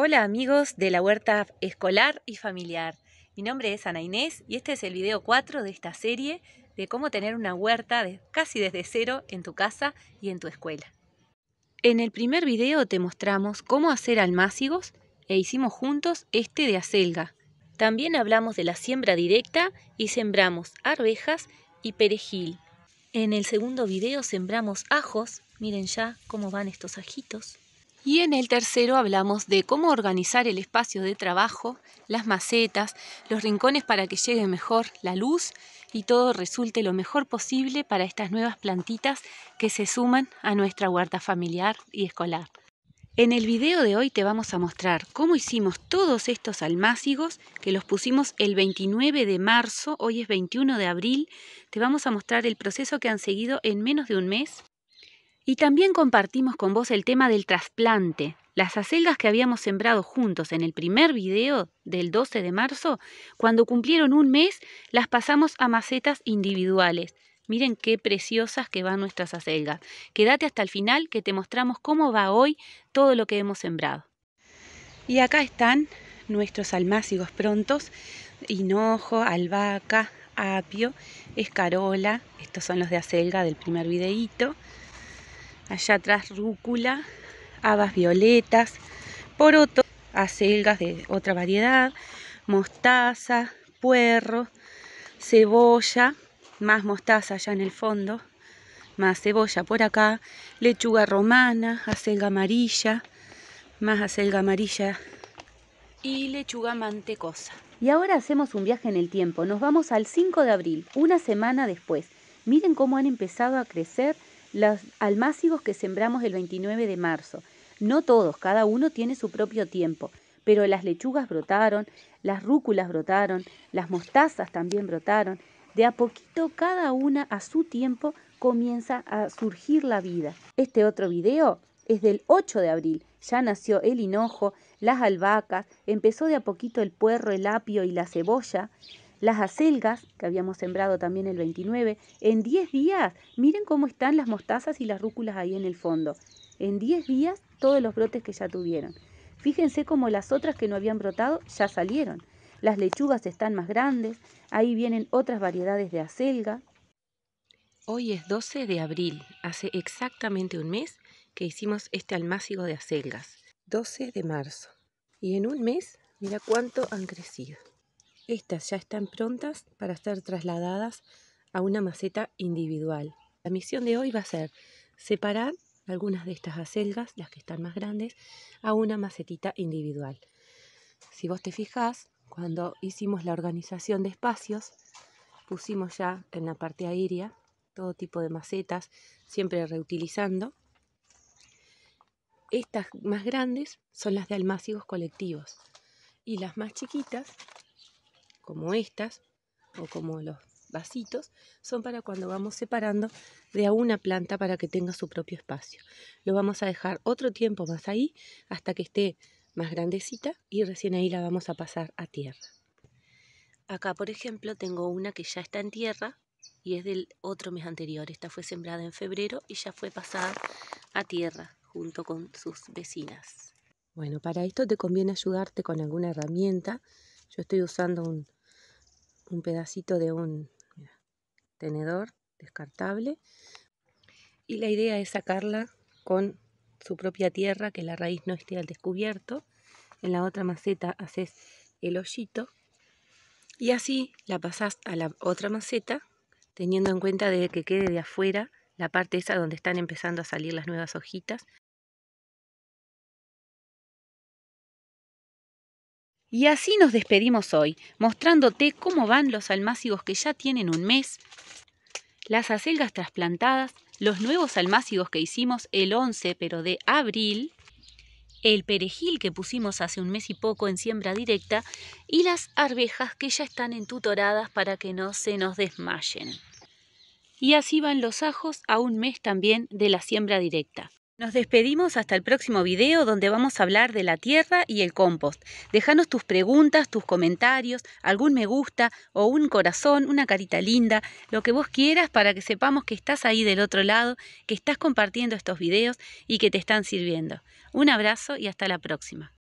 Hola amigos de la huerta escolar y familiar. Mi nombre es Ana Inés y este es el video 4 de esta serie de cómo tener una huerta casi desde cero en tu casa y en tu escuela. En el primer video te mostramos cómo hacer almácigos e hicimos juntos este de acelga. También hablamos de la siembra directa y sembramos arvejas y perejil. En el segundo video sembramos ajos, miren ya cómo van estos ajitos. Y en el tercero hablamos de cómo organizar el espacio de trabajo, las macetas, los rincones para que llegue mejor la luz y todo resulte lo mejor posible para estas nuevas plantitas que se suman a nuestra huerta familiar y escolar. En el video de hoy te vamos a mostrar cómo hicimos todos estos almácigos que los pusimos el 29 de marzo, hoy es 21 de abril. Te vamos a mostrar el proceso que han seguido en menos de un mes y también compartimos con vos el tema del trasplante. Las acelgas que habíamos sembrado juntos en el primer video del 12 de marzo, cuando cumplieron un mes, las pasamos a macetas individuales. Miren qué preciosas que van nuestras acelgas. Quédate hasta el final que te mostramos cómo va hoy todo lo que hemos sembrado. Y acá están nuestros almácigos prontos, hinojo, albahaca, apio, escarola, estos son los de acelga del primer videito. Allá atrás rúcula, habas violetas, poroto, acelgas de otra variedad, mostaza, puerro, cebolla, más mostaza allá en el fondo, más cebolla por acá, lechuga romana, acelga amarilla, más acelga amarilla y lechuga mantecosa. Y ahora hacemos un viaje en el tiempo, nos vamos al 5 de abril, una semana después. Miren cómo han empezado a crecer los almácigos que sembramos el 29 de marzo. No todos, cada uno tiene su propio tiempo, pero las lechugas brotaron, las rúculas brotaron, las mostazas también brotaron. De a poquito cada una a su tiempo comienza a surgir la vida. Este otro video es del 8 de abril. Ya nació el hinojo, las albahacas, empezó de a poquito el puerro, el apio y la cebolla. Las acelgas, que habíamos sembrado también el 29, en 10 días, miren cómo están las mostazas y las rúculas ahí en el fondo. En 10 días, todos los brotes que ya tuvieron. Fíjense cómo las otras que no habían brotado ya salieron. Las lechugas están más grandes, ahí vienen otras variedades de acelga. Hoy es 12 de abril, hace exactamente un mes que hicimos este almácigo de acelgas. 12 de marzo. Y en un mes, mira cuánto han crecido. Estas ya están prontas para ser trasladadas a una maceta individual. La misión de hoy va a ser separar algunas de estas acelgas, las que están más grandes, a una macetita individual. Si vos te fijás, cuando hicimos la organización de espacios, pusimos ya en la parte aérea todo tipo de macetas, siempre reutilizando. Estas más grandes son las de almacigos colectivos y las más chiquitas como estas o como los vasitos, son para cuando vamos separando de a una planta para que tenga su propio espacio. Lo vamos a dejar otro tiempo más ahí hasta que esté más grandecita y recién ahí la vamos a pasar a tierra. Acá, por ejemplo, tengo una que ya está en tierra y es del otro mes anterior. Esta fue sembrada en febrero y ya fue pasada a tierra junto con sus vecinas. Bueno, para esto te conviene ayudarte con alguna herramienta. Yo estoy usando un, un pedacito de un tenedor descartable y la idea es sacarla con su propia tierra, que la raíz no esté al descubierto. En la otra maceta haces el hoyito y así la pasás a la otra maceta teniendo en cuenta de que quede de afuera la parte esa donde están empezando a salir las nuevas hojitas Y así nos despedimos hoy, mostrándote cómo van los almácigos que ya tienen un mes, las acelgas trasplantadas, los nuevos almácigos que hicimos el 11 pero de abril, el perejil que pusimos hace un mes y poco en siembra directa y las arvejas que ya están entutoradas para que no se nos desmayen. Y así van los ajos a un mes también de la siembra directa. Nos despedimos hasta el próximo video donde vamos a hablar de la tierra y el compost. Déjanos tus preguntas, tus comentarios, algún me gusta o un corazón, una carita linda, lo que vos quieras para que sepamos que estás ahí del otro lado, que estás compartiendo estos videos y que te están sirviendo. Un abrazo y hasta la próxima.